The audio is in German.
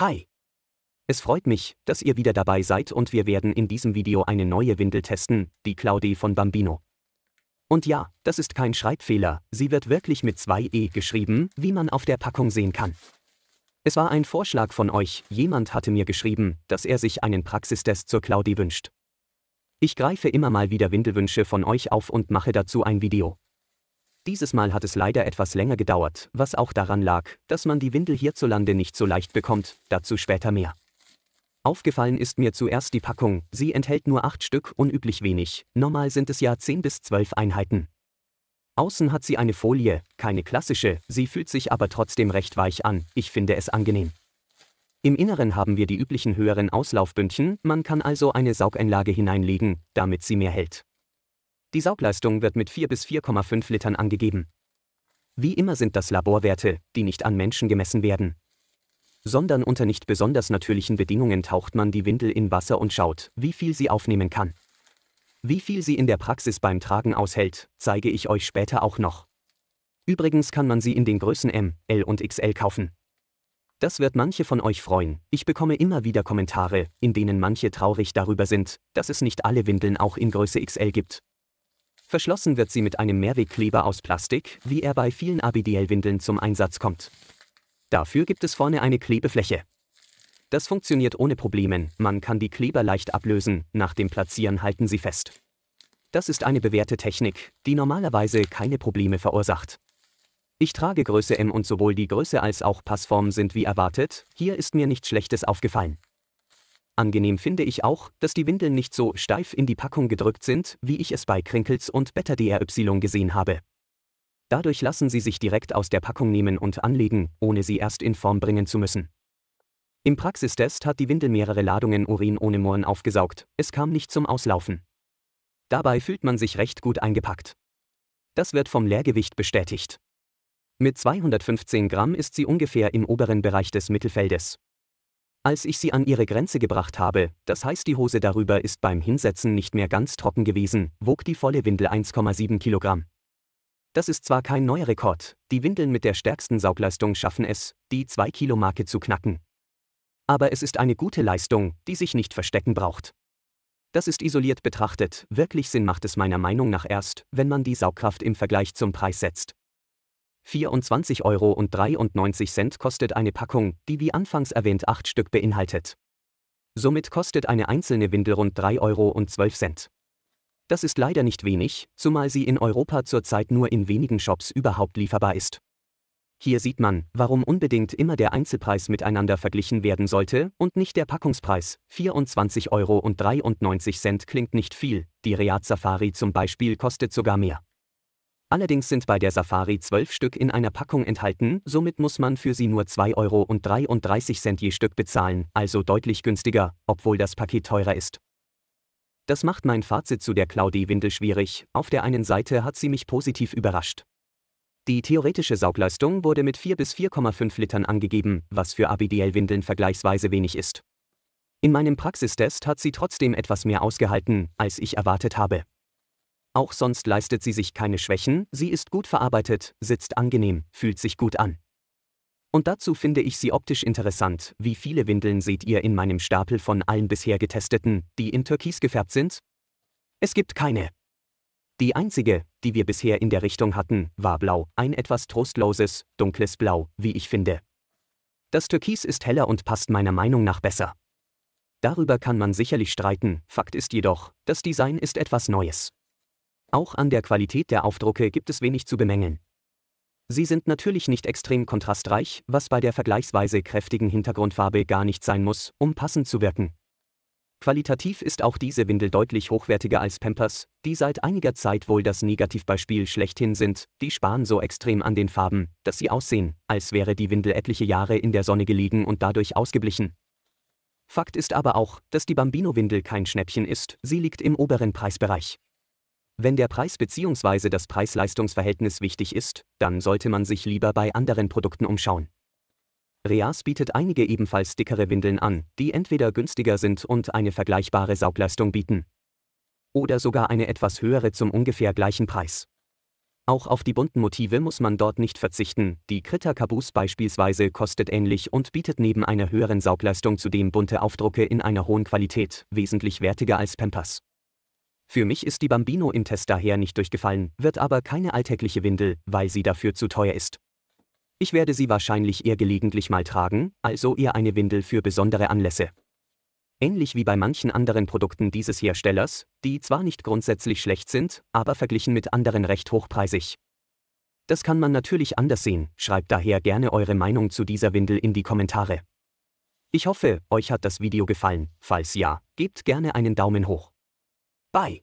Hi! Es freut mich, dass ihr wieder dabei seid und wir werden in diesem Video eine neue Windel testen, die Claudie von Bambino. Und ja, das ist kein Schreibfehler, sie wird wirklich mit 2e geschrieben, wie man auf der Packung sehen kann. Es war ein Vorschlag von euch, jemand hatte mir geschrieben, dass er sich einen Praxistest zur Claudie wünscht. Ich greife immer mal wieder Windelwünsche von euch auf und mache dazu ein Video. Dieses Mal hat es leider etwas länger gedauert, was auch daran lag, dass man die Windel hierzulande nicht so leicht bekommt, dazu später mehr. Aufgefallen ist mir zuerst die Packung, sie enthält nur 8 Stück, unüblich wenig, normal sind es ja 10 bis 12 Einheiten. Außen hat sie eine Folie, keine klassische, sie fühlt sich aber trotzdem recht weich an, ich finde es angenehm. Im Inneren haben wir die üblichen höheren Auslaufbündchen, man kann also eine Saugeinlage hineinlegen, damit sie mehr hält. Die Saugleistung wird mit 4 bis 4,5 Litern angegeben. Wie immer sind das Laborwerte, die nicht an Menschen gemessen werden. Sondern unter nicht besonders natürlichen Bedingungen taucht man die Windel in Wasser und schaut, wie viel sie aufnehmen kann. Wie viel sie in der Praxis beim Tragen aushält, zeige ich euch später auch noch. Übrigens kann man sie in den Größen M, L und XL kaufen. Das wird manche von euch freuen. Ich bekomme immer wieder Kommentare, in denen manche traurig darüber sind, dass es nicht alle Windeln auch in Größe XL gibt, Verschlossen wird sie mit einem Mehrwegkleber aus Plastik, wie er bei vielen ABDL-Windeln zum Einsatz kommt. Dafür gibt es vorne eine Klebefläche. Das funktioniert ohne Probleme, man kann die Kleber leicht ablösen, nach dem Platzieren halten sie fest. Das ist eine bewährte Technik, die normalerweise keine Probleme verursacht. Ich trage Größe M und sowohl die Größe als auch Passform sind wie erwartet, hier ist mir nichts Schlechtes aufgefallen. Angenehm finde ich auch, dass die Windeln nicht so steif in die Packung gedrückt sind, wie ich es bei Krinkels und Beta DRY gesehen habe. Dadurch lassen sie sich direkt aus der Packung nehmen und anlegen, ohne sie erst in Form bringen zu müssen. Im Praxistest hat die Windel mehrere Ladungen Urin ohne Mohren aufgesaugt, es kam nicht zum Auslaufen. Dabei fühlt man sich recht gut eingepackt. Das wird vom Leergewicht bestätigt. Mit 215 Gramm ist sie ungefähr im oberen Bereich des Mittelfeldes als ich sie an ihre Grenze gebracht habe, das heißt die Hose darüber ist beim Hinsetzen nicht mehr ganz trocken gewesen, wog die volle Windel 1,7 Kilogramm. Das ist zwar kein neuer Rekord, die Windeln mit der stärksten Saugleistung schaffen es, die 2-Kilo-Marke zu knacken. Aber es ist eine gute Leistung, die sich nicht verstecken braucht. Das ist isoliert betrachtet, wirklich Sinn macht es meiner Meinung nach erst, wenn man die Saugkraft im Vergleich zum Preis setzt. 24,93 Euro kostet eine Packung, die wie anfangs erwähnt 8 Stück beinhaltet. Somit kostet eine einzelne Windel rund 3,12 Euro. Das ist leider nicht wenig, zumal sie in Europa zurzeit nur in wenigen Shops überhaupt lieferbar ist. Hier sieht man, warum unbedingt immer der Einzelpreis miteinander verglichen werden sollte und nicht der Packungspreis. 24,93 Euro klingt nicht viel, die Reat Safari zum Beispiel kostet sogar mehr. Allerdings sind bei der Safari 12 Stück in einer Packung enthalten, somit muss man für sie nur 2,33 Euro je Stück bezahlen, also deutlich günstiger, obwohl das Paket teurer ist. Das macht mein Fazit zu der Claudi-Windel schwierig, auf der einen Seite hat sie mich positiv überrascht. Die theoretische Saugleistung wurde mit 4 bis 4,5 Litern angegeben, was für ABDL-Windeln vergleichsweise wenig ist. In meinem Praxistest hat sie trotzdem etwas mehr ausgehalten, als ich erwartet habe. Auch sonst leistet sie sich keine Schwächen, sie ist gut verarbeitet, sitzt angenehm, fühlt sich gut an. Und dazu finde ich sie optisch interessant. Wie viele Windeln seht ihr in meinem Stapel von allen bisher getesteten, die in Türkis gefärbt sind? Es gibt keine. Die einzige, die wir bisher in der Richtung hatten, war blau, ein etwas trostloses, dunkles Blau, wie ich finde. Das Türkis ist heller und passt meiner Meinung nach besser. Darüber kann man sicherlich streiten, Fakt ist jedoch, das Design ist etwas Neues. Auch an der Qualität der Aufdrucke gibt es wenig zu bemängeln. Sie sind natürlich nicht extrem kontrastreich, was bei der vergleichsweise kräftigen Hintergrundfarbe gar nicht sein muss, um passend zu wirken. Qualitativ ist auch diese Windel deutlich hochwertiger als Pampers, die seit einiger Zeit wohl das Negativbeispiel schlechthin sind, die sparen so extrem an den Farben, dass sie aussehen, als wäre die Windel etliche Jahre in der Sonne gelegen und dadurch ausgeblichen. Fakt ist aber auch, dass die Bambino-Windel kein Schnäppchen ist, sie liegt im oberen Preisbereich. Wenn der Preis bzw. das Preis-Leistungs-Verhältnis wichtig ist, dann sollte man sich lieber bei anderen Produkten umschauen. Reas bietet einige ebenfalls dickere Windeln an, die entweder günstiger sind und eine vergleichbare Saugleistung bieten. Oder sogar eine etwas höhere zum ungefähr gleichen Preis. Auch auf die bunten Motive muss man dort nicht verzichten, die Krita Caboose beispielsweise kostet ähnlich und bietet neben einer höheren Saugleistung zudem bunte Aufdrucke in einer hohen Qualität, wesentlich wertiger als Pampas. Für mich ist die Bambino in Test daher nicht durchgefallen, wird aber keine alltägliche Windel, weil sie dafür zu teuer ist. Ich werde sie wahrscheinlich eher gelegentlich mal tragen, also eher eine Windel für besondere Anlässe. Ähnlich wie bei manchen anderen Produkten dieses Herstellers, die zwar nicht grundsätzlich schlecht sind, aber verglichen mit anderen recht hochpreisig. Das kann man natürlich anders sehen, schreibt daher gerne eure Meinung zu dieser Windel in die Kommentare. Ich hoffe, euch hat das Video gefallen, falls ja, gebt gerne einen Daumen hoch. Bye.